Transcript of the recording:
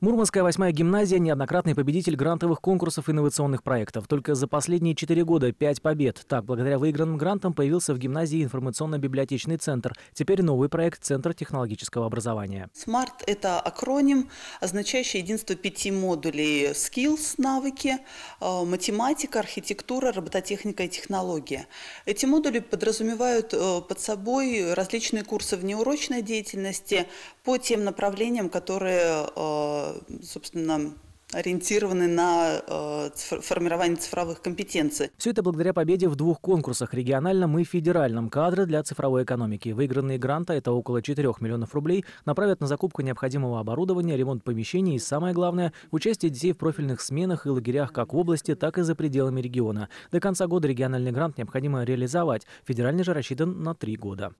Мурманская восьмая гимназия – неоднократный победитель грантовых конкурсов инновационных проектов. Только за последние четыре года пять побед. Так, благодаря выигранным грантам появился в гимназии информационно-библиотечный центр. Теперь новый проект – Центр технологического образования. SMART – это акроним, означающий единство пяти модулей – skills, навыки, э, математика, архитектура, робототехника и технология. Эти модули подразумевают э, под собой различные курсы внеурочной деятельности, по тем направлениям, которые, э, собственно, ориентированы на э, формирование цифровых компетенций. Все это благодаря победе в двух конкурсах – региональном и федеральном кадры для цифровой экономики. Выигранные гранты – это около 4 миллионов рублей – направят на закупку необходимого оборудования, ремонт помещений и, самое главное, участие детей в профильных сменах и лагерях как в области, так и за пределами региона. До конца года региональный грант необходимо реализовать. Федеральный же рассчитан на три года.